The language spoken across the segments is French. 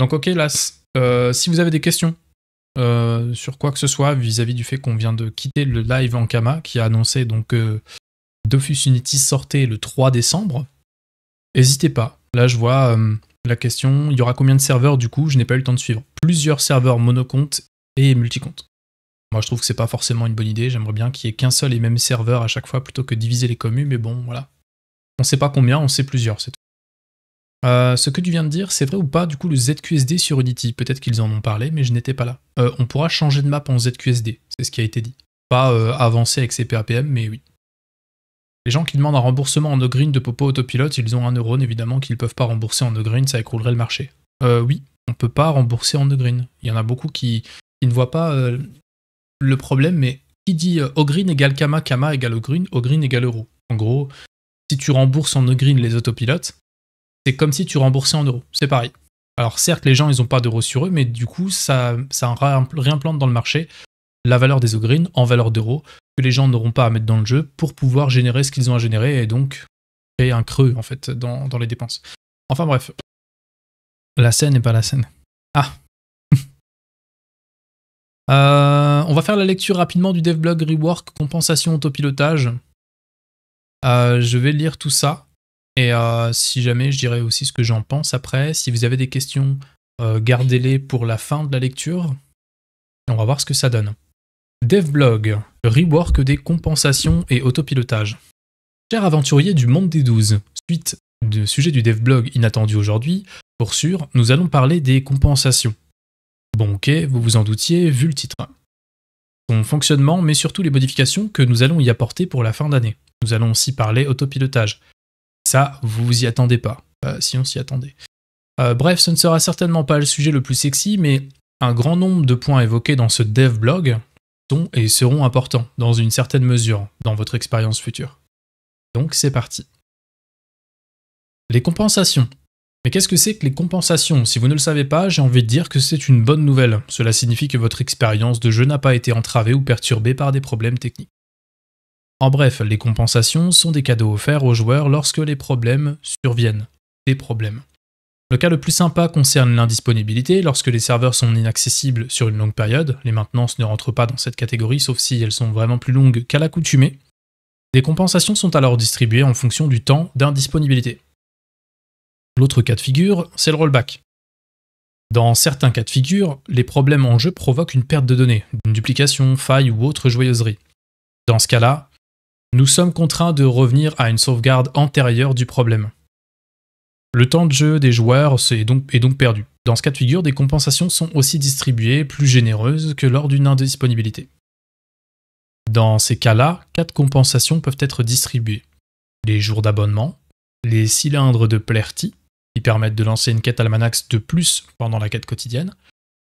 Donc ok, là, euh, si vous avez des questions euh, sur quoi que ce soit vis-à-vis du fait qu'on vient de quitter le live en Kama, qui a annoncé donc que euh, Dofus Unity sortait le 3 décembre, n'hésitez pas. Là, je vois la question, il y aura combien de serveurs du coup Je n'ai pas eu le temps de suivre. Plusieurs serveurs monocomptes et multicomptes. Moi, je trouve que c'est pas forcément une bonne idée. J'aimerais bien qu'il y ait qu'un seul et même serveur à chaque fois plutôt que diviser les communes, mais bon, voilà. On sait pas combien, on sait plusieurs, c'est euh, ce que tu viens de dire, c'est vrai ou pas du coup le ZQSD sur Unity Peut-être qu'ils en ont parlé, mais je n'étais pas là. Euh, on pourra changer de map en ZQSD, c'est ce qui a été dit. Pas euh, avancer avec ses PAPM, mais oui. Les gens qui demandent un remboursement en no green de Popo Autopilot, ils ont un neurone évidemment qu'ils ne peuvent pas rembourser en no green, ça écroulerait le marché. oui, on peut pas rembourser en no green. Il y en a beaucoup qui, ne voient pas le problème, mais qui dit Ogreen égale Kama, Kama égale Ogreen, green, égale euro. En gros, si tu rembourses en no green les autopilotes, c'est comme si tu remboursais en euros. C'est pareil. Alors certes, les gens, ils n'ont pas d'euros sur eux, mais du coup, ça, ça réimplante dans le marché la valeur des green en valeur d'euros que les gens n'auront pas à mettre dans le jeu pour pouvoir générer ce qu'ils ont à générer et donc créer un creux, en fait, dans, les dépenses. Enfin bref. La scène n'est pas la scène. Ah, euh, on va faire la lecture rapidement du devblog Rework Compensation Autopilotage. Euh, je vais lire tout ça. Et euh, si jamais, je dirais aussi ce que j'en pense après. Si vous avez des questions, euh, gardez-les pour la fin de la lecture. on va voir ce que ça donne. DevBlog, rework des compensations et autopilotage. Cher aventurier du monde des 12, suite du sujet du DevBlog inattendu aujourd'hui, pour sûr, nous allons parler des compensations. Bon ok, vous vous en doutiez, vu le titre. Son fonctionnement, mais surtout les modifications que nous allons y apporter pour la fin d'année. Nous allons aussi parler autopilotage, ça, vous vous y attendez pas, euh, si on s'y attendait. Euh, bref, ce ne sera certainement pas le sujet le plus sexy, mais un grand nombre de points évoqués dans ce dev blog sont et seront importants, dans une certaine mesure, dans votre expérience future. Donc c'est parti. Les compensations. Mais qu'est-ce que c'est que les compensations Si vous ne le savez pas, j'ai envie de dire que c'est une bonne nouvelle. Cela signifie que votre expérience de jeu n'a pas été entravée ou perturbée par des problèmes techniques. En bref, les compensations sont des cadeaux offerts aux joueurs lorsque les problèmes surviennent. Des problèmes. Le cas le plus sympa concerne l'indisponibilité, lorsque les serveurs sont inaccessibles sur une longue période, les maintenances ne rentrent pas dans cette catégorie sauf si elles sont vraiment plus longues qu'à l'accoutumée. Des compensations sont alors distribuées en fonction du temps d'indisponibilité. L'autre cas de figure, c'est le rollback. Dans certains cas de figure, les problèmes en jeu provoquent une perte de données, une duplication, faille ou autre joyeuserie. Dans ce cas-là, nous sommes contraints de revenir à une sauvegarde antérieure du problème. Le temps de jeu des joueurs est donc, perdu. Dans ce cas de figure, des compensations sont aussi distribuées plus généreuses que lors d'une indisponibilité. Dans ces cas-là, quatre compensations peuvent être distribuées. Les jours d'abonnement, les cylindres de Plerty, qui permettent de lancer une quête almanax de plus pendant la quête quotidienne,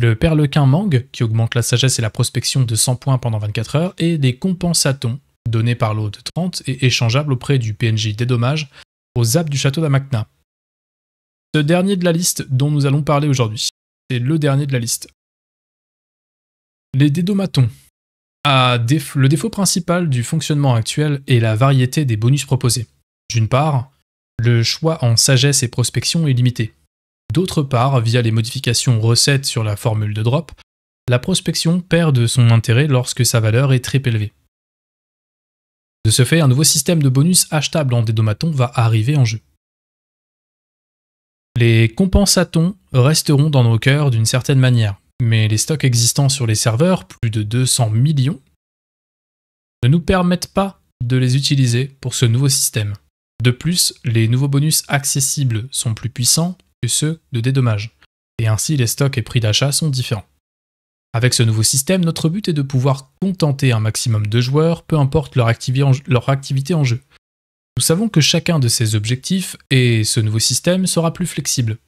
le perlequin mangue, qui augmente la sagesse et la prospection de 100 points pendant 24 heures, et des compensatons, donné par l'hôte 30 et échangeable auprès du PNJ Dédommage aux apps du château d'Amacna. Ce dernier de la liste dont nous allons parler aujourd'hui, c'est le dernier de la liste. Les dédomatons. le défaut principal du fonctionnement actuel est la variété des bonus proposés. D'une part, le choix en sagesse et prospection est limité. D'autre part, via les modifications recettes sur la formule de drop, la prospection perd de son intérêt lorsque sa valeur est très élevée. De ce fait, un nouveau système de bonus achetable en dédomaton va arriver en jeu. Les compensatons resteront dans nos cœurs d'une certaine manière, mais les stocks existants sur les serveurs, plus de 200 millions, ne nous permettent pas de les utiliser pour ce nouveau système. De plus, les nouveaux bonus accessibles sont plus puissants que ceux de dédommage, et ainsi les stocks et prix d'achat sont différents. Avec ce nouveau système, notre but est de pouvoir contenter un maximum de joueurs, peu importe leur, activité en jeu. Nous savons que chacun de ces objectifs et ce nouveau système sera plus flexible.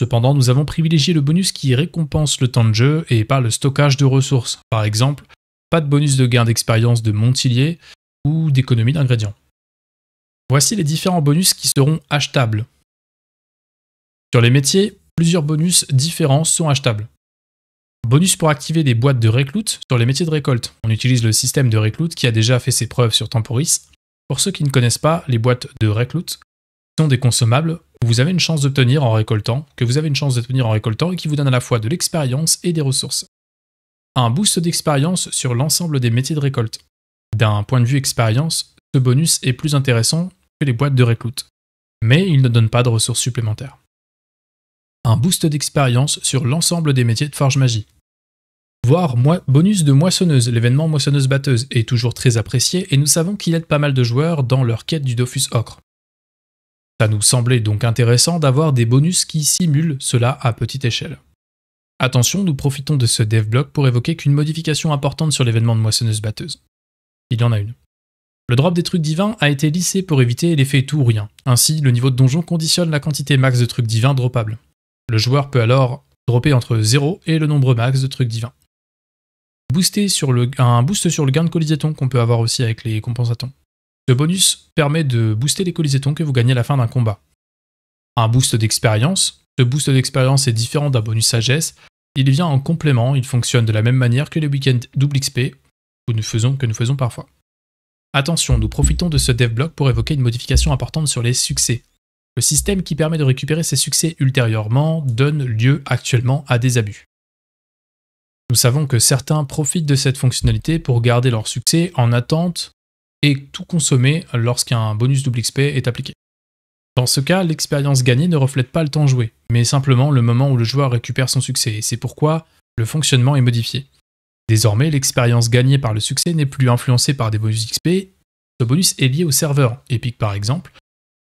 Cependant, nous avons privilégié le bonus qui récompense le temps de jeu et par le stockage de ressources. Par exemple, pas de bonus de gain d'expérience de Montilier ou d'économie d'ingrédients. Voici les différents bonus qui seront achetables. Sur les métiers, plusieurs bonus différents sont achetables. Bonus pour activer des boîtes de récloute sur les métiers de récolte. On utilise le système de récloute qui a déjà fait ses preuves sur Temporis. Pour ceux qui ne connaissent pas, les boîtes de récloute sont des consommables que vous avez une chance d'obtenir en récoltant, que vous avez une chance d'obtenir en récoltant et qui vous donne à la fois de l'expérience et des ressources. Un boost d'expérience sur l'ensemble des métiers de récolte. D'un point de vue expérience, ce bonus est plus intéressant que les boîtes de récloute, mais il ne donne pas de ressources supplémentaires un boost d'expérience sur l'ensemble des métiers de forge magie voire bonus de moissonneuse. L'événement moissonneuse-batteuse est toujours très apprécié et nous savons qu'il aide pas mal de joueurs dans leur quête du Dofus Ocre. Ça nous semblait donc intéressant d'avoir des bonus qui simulent cela à petite échelle. Attention, nous profitons de ce dev block pour évoquer qu'une modification importante sur l'événement de moissonneuse-batteuse. Il y en a une. Le drop des trucs divins a été lissé pour éviter l'effet tout ou rien. Ainsi, le niveau de donjon conditionne la quantité max de trucs divins droppable. Le joueur peut alors dropper entre 0 et le nombre max de trucs divins un boost sur le gain de colisétons qu'on peut avoir aussi avec les compensatons. Ce bonus permet de booster les colisétons que vous gagnez à la fin d'un combat. Un boost d'expérience. Ce boost d'expérience est différent d'un bonus sagesse. Il vient en complément, il fonctionne de la même manière que les week-ends double XP que nous faisons, que nous faisons parfois. Attention, nous profitons de ce dev block pour évoquer une modification importante sur les succès. Le système qui permet de récupérer ces succès ultérieurement donne lieu actuellement à des abus. Nous savons que certains profitent de cette fonctionnalité pour garder leur succès en attente et tout consommer lorsqu'un bonus double XP est appliqué. Dans ce cas, l'expérience gagnée ne reflète pas le temps joué, mais simplement le moment où le joueur récupère son succès, et c'est pourquoi le fonctionnement est modifié. Désormais, l'expérience gagnée par le succès n'est plus influencée par des bonus XP, ce bonus est lié au serveur, Epic par exemple,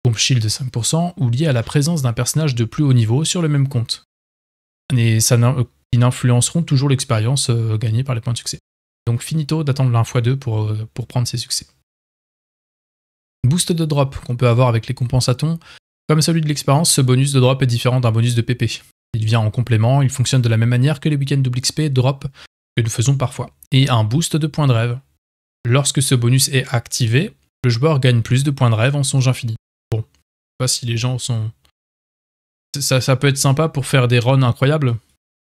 comme shield de 5%, ou lié à la présence d'un personnage de plus haut niveau sur le même compte. Et ça qui n'influenceront toujours l'expérience euh, gagnée par les points de succès. Donc finito d'attendre l'un fois 2 pour, euh, pour prendre ses succès. Boost de drop qu'on peut avoir avec les compensatons. Comme celui de l'expérience, ce bonus de drop est différent d'un bonus de PP. Il vient en complément, il fonctionne de la même manière que les week-ends double XP drop que nous faisons parfois. Et un boost de points de rêve. Lorsque ce bonus est activé, le joueur gagne plus de points de rêve en songe infini. Bon, je sais pas si les gens sont... Ça, ça peut être sympa pour faire des runs incroyables,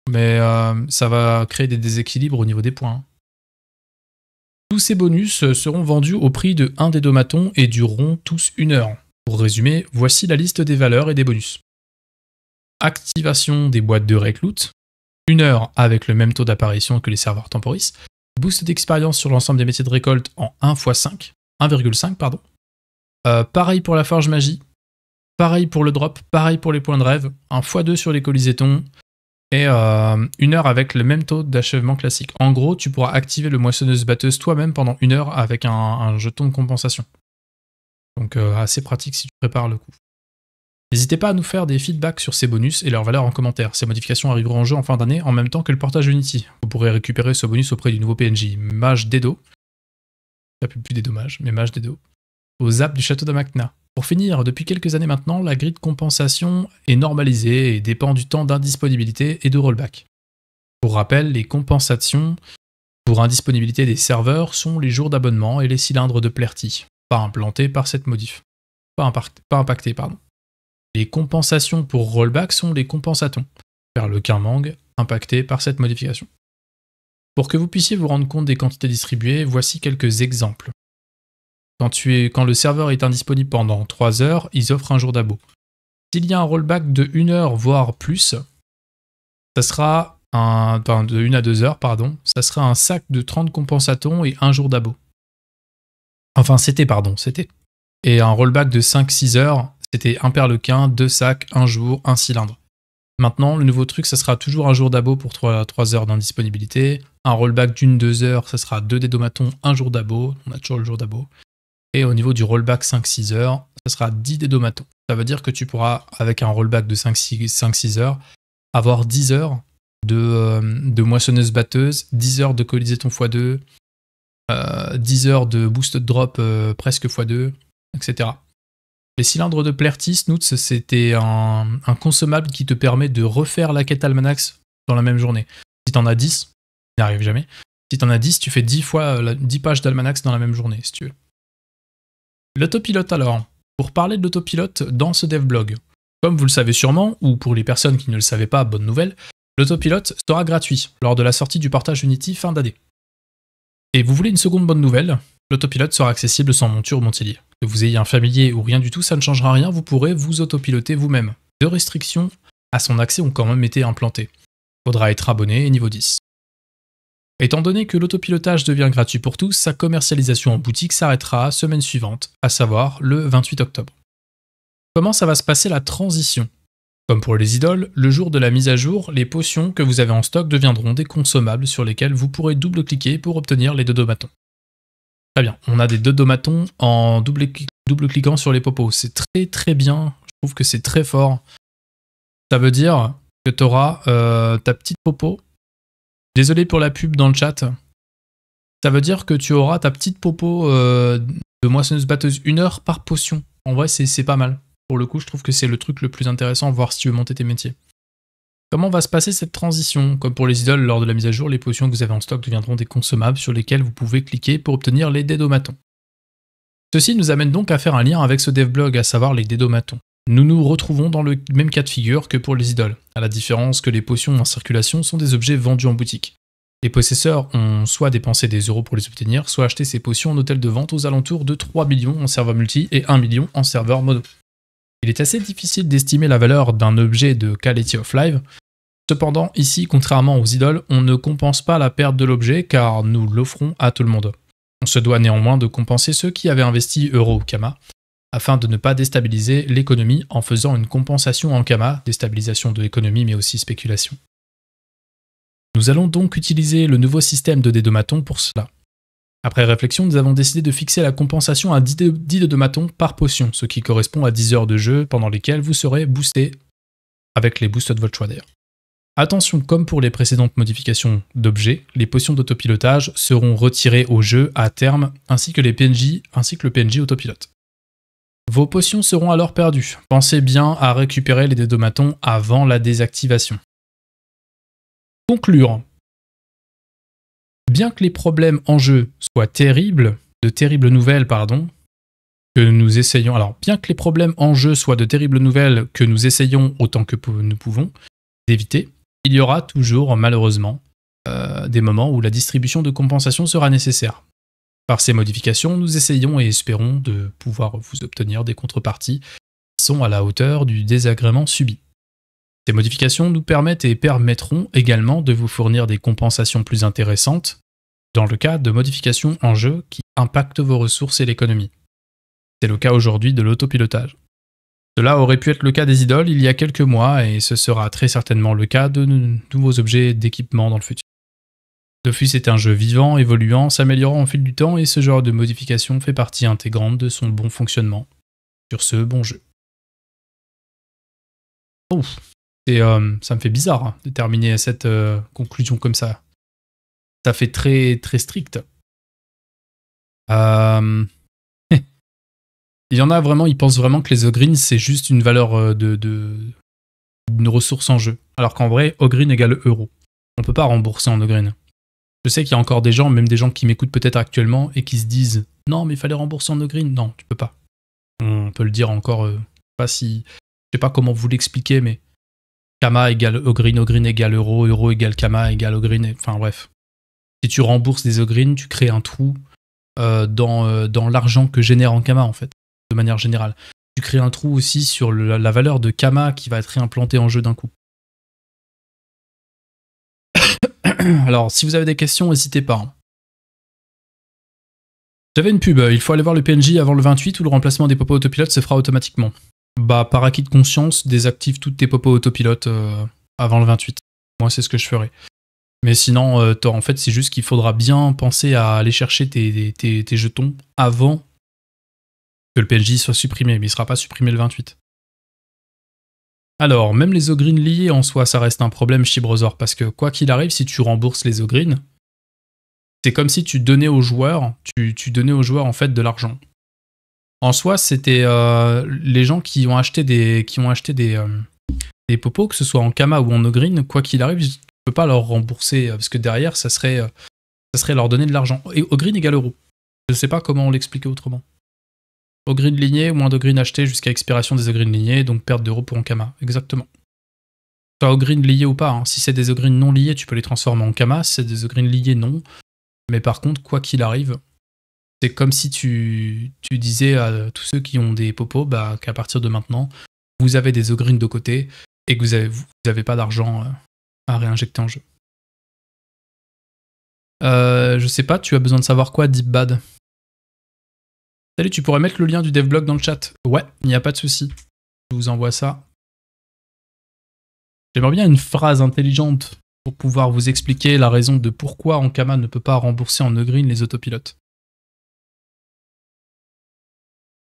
mais euh, ça va créer des déséquilibres au niveau des points. Hein. Tous ces bonus seront vendus au prix de 1 des domatons et dureront tous une heure. Pour résumer, voici la liste des valeurs et des bonus. Activation des boîtes de Recloot, 1 heure avec le même taux d'apparition que les serveurs temporis. Boost d'expérience sur l'ensemble des métiers de récolte en 1 x 5, 1,5 pardon. Euh, pareil pour la forge magie, pareil pour le drop, pareil pour les points de rêve, 1 x 2 sur les colisétons, et euh, une heure avec le même taux d'achèvement classique. En gros, tu pourras activer le moissonneuse-batteuse toi-même pendant une heure avec un, jeton de compensation. Donc euh, assez pratique si tu prépares le coup. N'hésitez pas à nous faire des feedbacks sur ces bonus et leurs valeurs en commentaire. Ces modifications arriveront en jeu en fin d'année en même temps que le portage Unity. Vous pourrez récupérer ce bonus auprès du nouveau PNJ, Mage Dedo. a plus des dommages, mais Mage Dedo. Aux apps du château de Macna. Pour finir, depuis quelques années maintenant, la grille de compensation est normalisée et dépend du temps d'indisponibilité et de rollback. Pour rappel, les compensations pour indisponibilité des serveurs sont les jours d'abonnement et les cylindres de Plerty, pas implantés par cette modif. Pas, pardon. Les compensations pour rollback sont les compensatons, vers le Kermang, impactés par cette modification. Pour que vous puissiez vous rendre compte des quantités distribuées, voici quelques exemples. Quand, le serveur est indisponible pendant 3 heures, ils offrent un jour d'abo. S'il y a un rollback de 1 heure, voire plus, ça sera un, de 1 à 2 heures, pardon, ça sera un sac de 30 compensatons et un jour d'abo. Enfin, c'était, pardon, c'était. Et un rollback de 5-6 heures, c'était un perlequin, 2 sacs, un jour, un cylindre. Maintenant, le nouveau truc, ça sera toujours un jour d'abo pour 3, 3 heures d'indisponibilité. Un rollback d'une, 2 heures, ça sera 2 dédomatons, un jour d'abo. On a toujours le jour d'abo. Et au niveau du rollback 5-6 heures, ça sera 10 dédomato. Ça veut dire que tu pourras, avec un rollback de 5-6 heures, avoir 10 heures de, euh, moissonneuse-batteuse, 10 heures de ton x2, 10 euh, heures de boost drop euh, presque x2, etc. Les cylindres de Plerty, Snoots, c'était un, consommable qui te permet de refaire la quête Almanax dans la même journée. Si t'en as 10, n'arrive jamais. Si t'en as 10, tu fais 10 fois 10 pages d'Almanax dans la même journée, si tu veux. L'autopilote alors. Pour parler de l'autopilote dans ce devblog, comme vous le savez sûrement, ou pour les personnes qui ne le savaient pas, bonne nouvelle, l'autopilote sera gratuit lors de la sortie du portage Unity fin d'année. Et vous voulez une seconde bonne nouvelle L'autopilote sera accessible sans monture ou montilier. Que vous ayez un familier ou rien du tout, ça ne changera rien, vous pourrez vous autopiloter vous-même. Deux restrictions à son accès ont quand même été implantées. Faudra être abonné et niveau 10. Étant donné que l'autopilotage devient gratuit pour tous, sa commercialisation en boutique s'arrêtera semaine suivante, à savoir le 28 octobre. Comment ça va se passer la transition Comme pour les idoles, le jour de la mise à jour, les potions que vous avez en stock deviendront des consommables sur lesquels vous pourrez double-cliquer pour obtenir les deux domatons. Très bien, on a des deux domatons en double-cliquant sur les popos. C'est très très bien, je trouve que c'est très fort. Ça veut dire que tu auras euh, ta petite popo Désolé pour la pub dans le chat. Ça veut dire que tu auras ta petite popo euh, de moissonneuse batteuse une heure par potion. En vrai, c'est pas mal. Pour le coup, je trouve que c'est le truc le plus intéressant, voir si tu veux monter tes métiers. Comment va se passer cette transition Comme pour les idoles, lors de la mise à jour, les potions que vous avez en stock deviendront des consommables sur lesquels vous pouvez cliquer pour obtenir les dédomatons. Ceci nous amène donc à faire un lien avec ce devblog, à savoir les dédomatons. Nous nous retrouvons dans le même cas de figure que pour les idoles, à la différence que les potions en circulation sont des objets vendus en boutique. Les possesseurs ont soit dépensé des euros pour les obtenir, soit acheté ces potions en hôtel de vente aux alentours de 3 millions en serveur multi et 1 million en serveur mono. Il est assez difficile d'estimer la valeur d'un objet de Quality of Life. Cependant, ici, contrairement aux idoles, on ne compense pas la perte de l'objet car nous l'offrons à tout le monde. On se doit néanmoins de compenser ceux qui avaient investi euros kama, afin de ne pas déstabiliser l'économie en faisant une compensation en kama, déstabilisation de l'économie mais aussi spéculation. Nous allons donc utiliser le nouveau système de dédomaton pour cela. Après réflexion, nous avons décidé de fixer la compensation à 10 dédomatons par potion, ce qui correspond à 10 heures de jeu pendant lesquelles vous serez boosté avec les boosts de votre choix Attention, comme pour les précédentes modifications d'objets, les potions d'autopilotage seront retirées au jeu à terme, ainsi que les PNJ, ainsi que le PNJ autopilote. Vos potions seront alors perdues. Pensez bien à récupérer les dédomatons avant la désactivation. Conclure. Bien que les problèmes en jeu soient terribles, de terribles nouvelles, pardon, que nous essayons. Alors, bien que les problèmes en jeu soient de terribles nouvelles que nous essayons autant que nous pouvons d'éviter, il y aura toujours, malheureusement, euh, des moments où la distribution de compensation sera nécessaire. Par ces modifications, nous essayons et espérons de pouvoir vous obtenir des contreparties qui sont à la hauteur du désagrément subi. Ces modifications nous permettent et permettront également de vous fournir des compensations plus intéressantes dans le cas de modifications en jeu qui impactent vos ressources et l'économie. C'est le cas aujourd'hui de l'autopilotage. Cela aurait pu être le cas des idoles il y a quelques mois et ce sera très certainement le cas de nouveaux objets d'équipement dans le futur. Dofus est un jeu vivant, évoluant, s'améliorant au fil du temps et ce genre de modification fait partie intégrante de son bon fonctionnement. Sur ce, bon jeu. C'est euh, ça me fait bizarre hein, de terminer cette euh, conclusion comme ça. Ça fait très très strict. Euh, il y en a vraiment, ils pensent vraiment que les Ogreen c'est juste une valeur de, une ressource en jeu, alors qu'en vrai Ogreen égale euro. On ne peut pas rembourser en Ogreen. Je sais qu'il y a encore des gens, même des gens qui m'écoutent peut-être actuellement et qui se disent non, mais il fallait rembourser en no green. Non, tu peux pas. On peut le dire encore. Euh, je pas si, je sais pas comment vous l'expliquer, mais Kama égale au green, égale euro, euro égale Kama égale au green. Enfin bref, si tu rembourses des Ogrin, tu crées un trou euh, dans, euh, dans l'argent que génère en Kama en fait, de manière générale. Tu crées un trou aussi sur la valeur de Kama qui va être réimplantée en jeu d'un coup. Alors, si vous avez des questions, n'hésitez pas. J'avais hein. une pub, euh, il faut aller voir le PNJ avant le 28 ou le remplacement des popos autopilotes se fera automatiquement. Bah, par acquis de conscience, désactive toutes tes popos autopilotes euh, avant le 28. Moi, c'est ce que je ferai. Mais sinon, euh, en fait, c'est juste qu'il faudra bien penser à aller chercher tes, jetons avant que le PNJ soit supprimé, mais il ne sera pas supprimé le 28. Alors, même les ogreens liés en soi, ça reste un problème Chibrosaur, parce que quoi qu'il arrive, si tu rembourses les ogreens, c'est comme si tu donnais aux joueurs, tu, donnais aux joueurs en fait de l'argent. En soi, c'était euh, les gens qui ont acheté des, qui ont acheté des, euh, popos, que ce soit en Kama ou en Ogreen, quoi qu'il arrive, tu ne peux pas leur rembourser, euh, parce que derrière, ça serait, ça serait leur donner de l'argent. Et Ogreen égale euro. Je ne sais pas comment on autrement. Au green ligné, moins de green acheté jusqu'à expiration des green lignés, donc perte d'euros pour Kama, Exactement. Soit au green lié ou pas, hein. si c'est des green non liés, tu peux les transformer en Kama, si c'est des green liés, non. Mais par contre, quoi qu'il arrive, c'est comme si tu, disais à tous ceux qui ont des popos bah, qu'à partir de maintenant, vous avez des green de côté et que vous n'avez pas d'argent euh, à réinjecter en jeu. Euh, je sais pas, tu as besoin de savoir quoi, Deep Bad Salut, tu pourrais mettre le lien du devblog dans le chat. Ouais, il n'y a pas de souci. Je vous envoie ça. J'aimerais bien une phrase intelligente pour pouvoir vous expliquer la raison de pourquoi Ankama ne peut pas rembourser en e-green les autopilotes.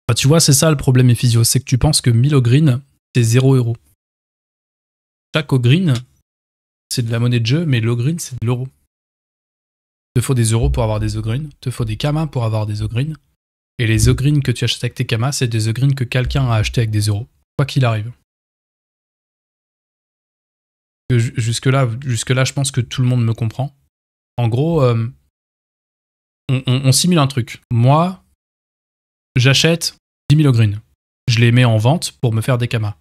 Bah, tu vois, c'est ça le problème, Ephysio, c'est que tu penses que 1000 green, c'est 0 euro. Chaque green, c'est de la monnaie de jeu, mais green, c'est de l'euro. Te faut des euros pour avoir des green, te faut des kamas pour avoir des green, et les The que tu achètes avec tes Kamas, c'est des The que quelqu'un a acheté avec des euros, quoi qu'il arrive. Jusque-là, jusque là, je pense que tout le monde me comprend. En gros, euh, on, simule un truc. Moi, j'achète 10 000 green. Je les mets en vente pour me faire des kamas.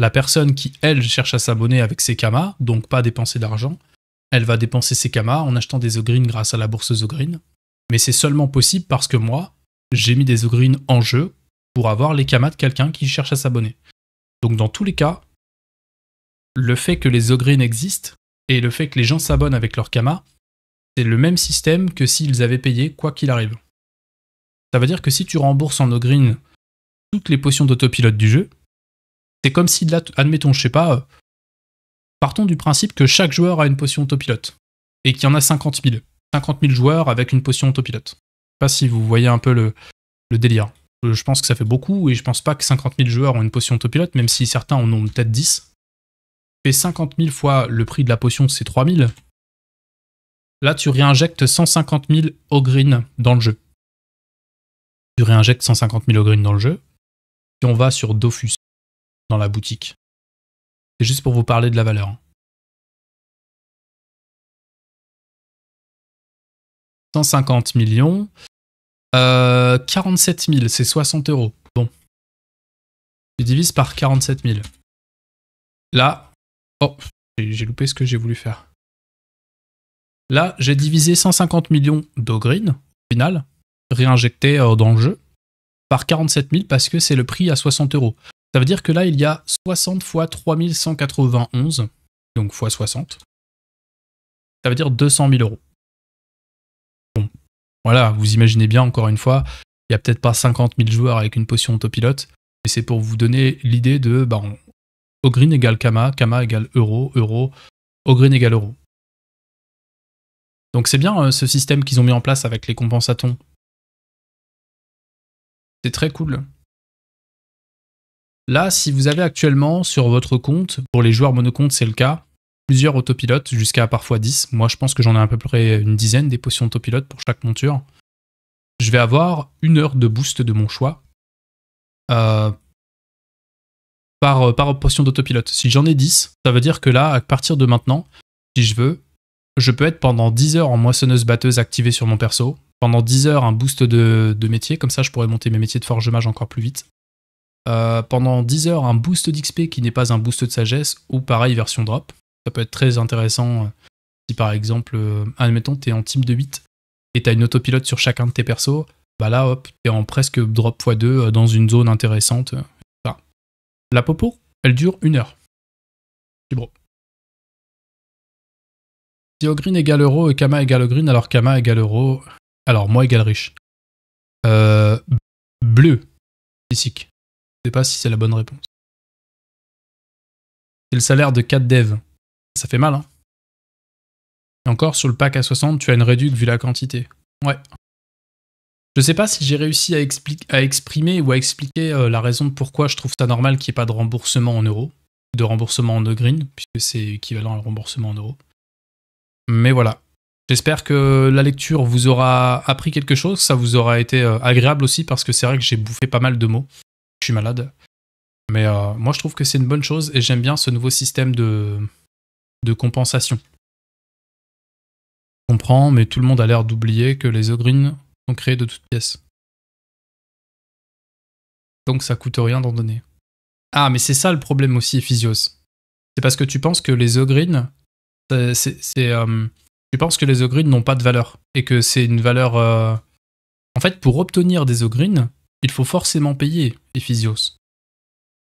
La personne qui, elle, cherche à s'abonner avec ses kamas, donc pas dépenser d'argent, elle va dépenser ses kamas en achetant des ogreens grâce à la bourse The Mais c'est seulement possible parce que moi, j'ai mis des ogrines en jeu pour avoir les kamas de quelqu'un qui cherche à s'abonner. Donc dans tous les cas, le fait que les ogrines existent et le fait que les gens s'abonnent avec leurs kamas, c'est le même système que s'ils avaient payé quoi qu'il arrive. Ça veut dire que si tu rembourses en ogrines toutes les potions d'autopilote du jeu, c'est comme si là, admettons, je sais pas, euh, partons du principe que chaque joueur a une potion autopilote et qu'il y en a 50 000. 50 000 joueurs avec une potion autopilote pas si vous voyez un peu le, délire. Euh, je pense que ça fait beaucoup et je pense pas que 50 000 joueurs ont une potion autopilote, même si certains en ont peut-être 10. Fais 50 000 fois le prix de la potion, c'est 3 000. Là, tu réinjectes 150 000 au dans le jeu. Tu réinjectes 150 000 au dans le jeu. Si on va sur Dofus, dans la boutique, c'est juste pour vous parler de la valeur. Hein. 150 millions. 47 euh, 000, c'est 60 euros. Bon. je divise par 47 000. Là, oh, j'ai loupé ce que j'ai voulu faire. Là, j'ai divisé 150 millions d'Ogreen, au final, réinjecté euh, dans le jeu, par 47 000 parce que c'est le prix à 60 euros. Ça veut dire que là, il y a 60 fois 3191, donc fois 60. Ça veut dire 200 000 euros. Voilà, vous imaginez bien, encore une fois, il n'y a peut-être pas 50 000 joueurs avec une potion autopilote, mais c'est pour vous donner l'idée de bah, ben, Ogreen égale Kama, Kama égale Euro, Euro, Ogreen égale Euro. Donc c'est bien euh, ce système qu'ils ont mis en place avec les compensatons. C'est très cool. Là, si vous avez actuellement sur votre compte, pour les joueurs monocomptes c'est le cas, plusieurs autopilotes, jusqu'à parfois 10. Moi, je pense que j'en ai à peu près une dizaine des potions autopilotes pour chaque monture. Je vais avoir une heure de boost de mon choix euh, euh, par, potion d'autopilote. Si j'en ai 10, ça veut dire que là, à partir de maintenant, si je veux, je peux être pendant 10 heures en moissonneuse-batteuse activée sur mon perso, pendant 10 heures un boost de, métier, comme ça je pourrais monter mes métiers de forge mage encore plus vite. Euh, pendant 10 heures un boost d'XP qui n'est pas un boost de sagesse, ou pareil version drop. Ça peut être très intéressant euh, si par exemple, euh, admettons, tu es en team de 8 et tu as une autopilote sur chacun de tes persos, bah là, hop, tu es en presque drop x2 euh, dans une zone intéressante. la popo, elle dure une heure. Tibro. Si green égale euro et Kama égale green, alors Kama égale euro, alors moi égale riche. bleu, physique. Je sais pas si c'est la bonne réponse. C'est le salaire de 4 devs. Ça fait mal, hein Et encore, sur le pack à 60, tu as une réduction vu la quantité. Ouais. Je sais pas si j'ai réussi à, à, exprimer ou à expliquer euh, la raison de pourquoi je trouve ça normal qu'il n'y ait pas de remboursement en euros, de remboursement en green, puisque c'est équivalent à un remboursement en euros. Mais voilà. J'espère que la lecture vous aura appris quelque chose, ça vous aura été euh, agréable aussi, parce que c'est vrai que j'ai bouffé pas mal de mots. Je suis malade. Mais euh, moi, je trouve que c'est une bonne chose et j'aime bien ce nouveau système de, de compensation. Je comprends, mais tout le monde a l'air d'oublier que les ogreens sont créés de toutes pièces. Donc ça coûte rien d'en donner. Ah, mais c'est ça le problème aussi, Physios. C'est parce que tu penses que les ogreens, euh, c'est, euh, tu penses que les ogreens n'ont pas de valeur et que c'est une valeur. Euh, en fait, pour obtenir des ogreens, il faut forcément payer, Ephysios.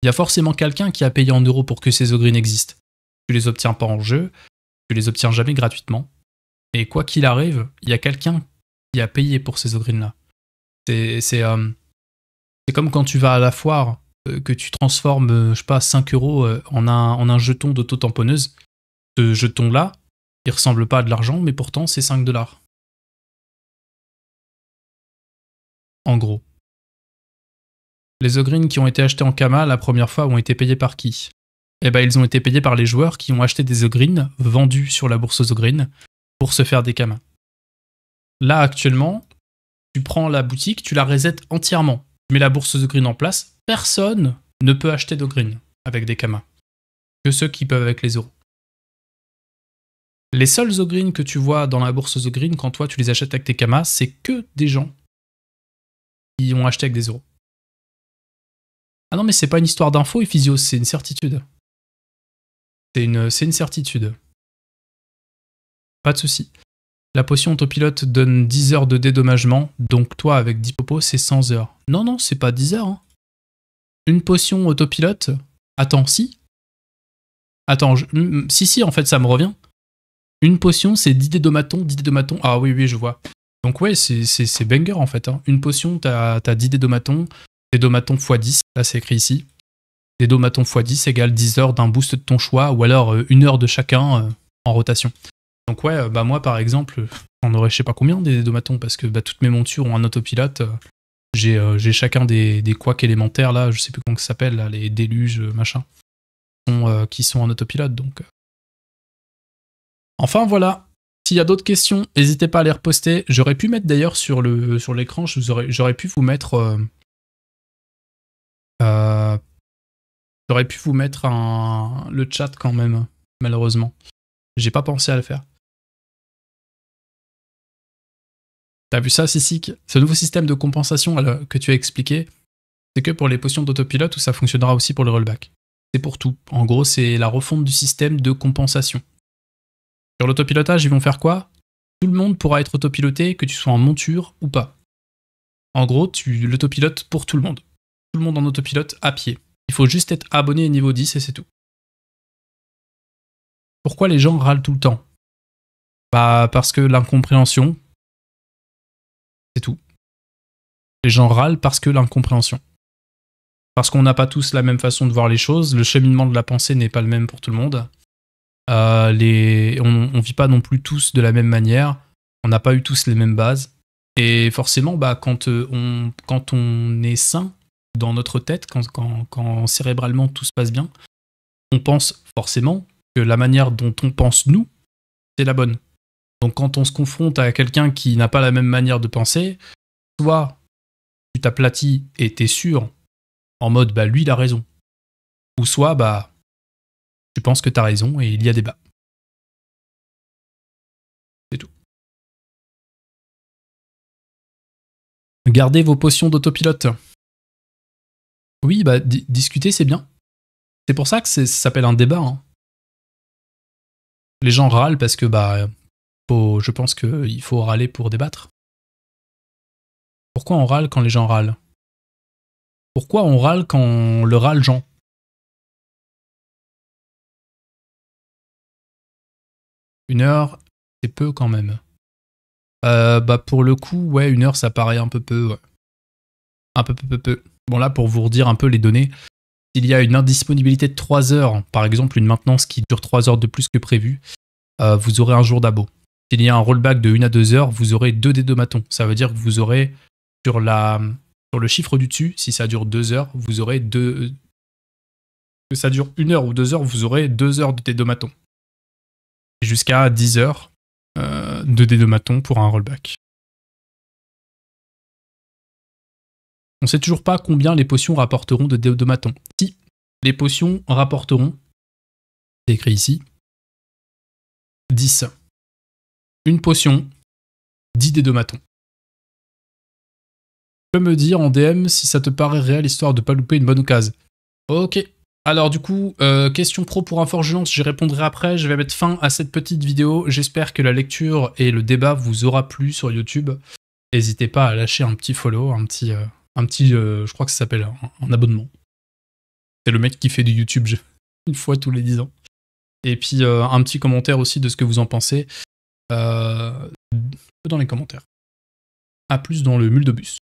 Il y a forcément quelqu'un qui a payé en euros pour que ces ogreens existent tu les obtiens pas en jeu, tu les obtiens jamais gratuitement. Et quoi qu'il arrive, il y a quelqu'un qui a payé pour ces ogrines là euh, C'est comme quand tu vas à la foire, euh, que tu transformes, euh, je sais 5 euros en un, en un jeton d'auto-tamponneuse. Ce jeton-là, il ressemble pas à de l'argent, mais pourtant c'est 5 dollars. En gros. Les ogrines qui ont été achetées en Kama la première fois ont été payées par qui eh ben, ils ont été payés par les joueurs qui ont acheté des ogreens vendus sur la bourse aux pour se faire des camas. Là, actuellement, tu prends la boutique, tu la resets entièrement. Tu mets la bourse The en place, personne ne peut acheter de avec des camas. Que ceux qui peuvent avec les euros. Les seuls ogrin que tu vois dans la bourse The quand toi tu les achètes avec tes camas, c'est que des gens qui ont acheté avec des euros. Ah non, mais c'est pas une histoire d'info, Ephysios, c'est une certitude. C'est une, certitude. Pas de souci. La potion autopilote donne 10 heures de dédommagement, donc toi avec 10 popos, c'est 100 heures. Non, non, c'est pas 10 heures. Hein. Une potion autopilote Attends, si Attends, hmm, hmm, si, si, en fait, ça me revient. Une potion, c'est 10 dédomatons, 10 dédomatons... Ah oui, oui, je vois. Donc ouais, c'est banger en fait. Hein. Une potion, t'as as 10 dédomatons dédomatons x 10, là c'est écrit ici des domatons x10 égale 10 heures d'un boost de ton choix, ou alors euh, une heure de chacun euh, en rotation. Donc ouais, euh, bah moi par exemple, on aurais je sais pas combien des domatons, parce que bah, toutes mes montures ont un autopilote. J'ai chacun des, des quacks élémentaires là, je sais plus comment ça s'appelle, les déluges, machin, qui sont, en autopilote. Donc. Enfin voilà, s'il y a d'autres questions, n'hésitez pas à les reposter. J'aurais pu mettre d'ailleurs sur l'écran, j'aurais pu vous mettre... J'aurais pu vous mettre le chat quand même, malheureusement. J'ai pas pensé à le faire. T'as vu ça, Sissik Ce nouveau système de compensation que tu as expliqué, c'est que pour les potions d'autopilote où ça fonctionnera aussi pour le rollback C'est pour tout. En gros, c'est la refonte du système de compensation. Sur l'autopilotage, ils vont faire quoi Tout le monde pourra être autopiloté, que tu sois en monture ou pas. En gros, tu l'autopilotes pour tout le monde. Tout le monde en autopilote à pied. Il faut juste être abonné au niveau 10 et c'est tout. Pourquoi les gens râlent tout le temps Bah parce que l'incompréhension, c'est tout. Les gens râlent parce que l'incompréhension. Parce qu'on n'a pas tous la même façon de voir les choses, le cheminement de la pensée n'est pas le même pour tout le monde. Euh, les... On ne vit pas non plus tous de la même manière, on n'a pas eu tous les mêmes bases. Et forcément, bah, quand, euh, on, quand on est sain, dans notre tête, quand, cérébralement tout se passe bien, on pense forcément que la manière dont on pense nous, c'est la bonne. Donc quand on se confronte à quelqu'un qui n'a pas la même manière de penser, soit tu t'aplatis et t'es sûr, en mode bah lui il a raison, ou soit bah tu penses que t'as raison et il y a débat. C'est tout. Gardez vos potions d'autopilote. Oui, bah, discuter, c'est bien. C'est pour ça que ça s'appelle un débat. Hein. Les gens râlent parce que, bah, je pense qu'il faut râler pour débattre. Pourquoi on râle quand les gens râlent Pourquoi on râle quand on le râle Jean Une heure, c'est peu quand même. Euh, bah pour le coup, ouais, une heure, ça paraît un peu peu. Un peu peu peu peu. Bon, là, pour vous redire un peu les données, s'il y a une indisponibilité de 3 heures, par exemple une maintenance qui dure 3 heures de plus que prévu, euh, vous aurez un jour d'abo. S'il y a un rollback de 1 à 2 heures, vous aurez 2 dédomatons. Ça veut dire que vous aurez sur, le chiffre du dessus, si ça dure 2 heures, vous aurez 2. Que ça dure 1 heure ou 2 heures, vous aurez 2 heures de dédomatons. Jusqu'à 10 heures euh, de dédomatons pour un rollback. On ne sait toujours pas combien les potions rapporteront de dédomatons. Si, les potions rapporteront, c'est écrit ici, 10. Une potion, 10 dédomatons. Tu peux me dire en DM si ça te paraît réel histoire de pas louper une bonne case. Ok. Alors du coup, euh, question pro pour un forgelance, j'y répondrai après, je vais mettre fin à cette petite vidéo, j'espère que la lecture et le débat vous aura plu sur YouTube. N'hésitez pas à lâcher un petit follow, un petit, euh, un petit, euh, je crois que ça s'appelle un, abonnement. C'est le mec qui fait du YouTube une fois tous les 10 ans. Et puis euh, un petit commentaire aussi de ce que vous en pensez euh, dans les commentaires. À plus dans le de bus.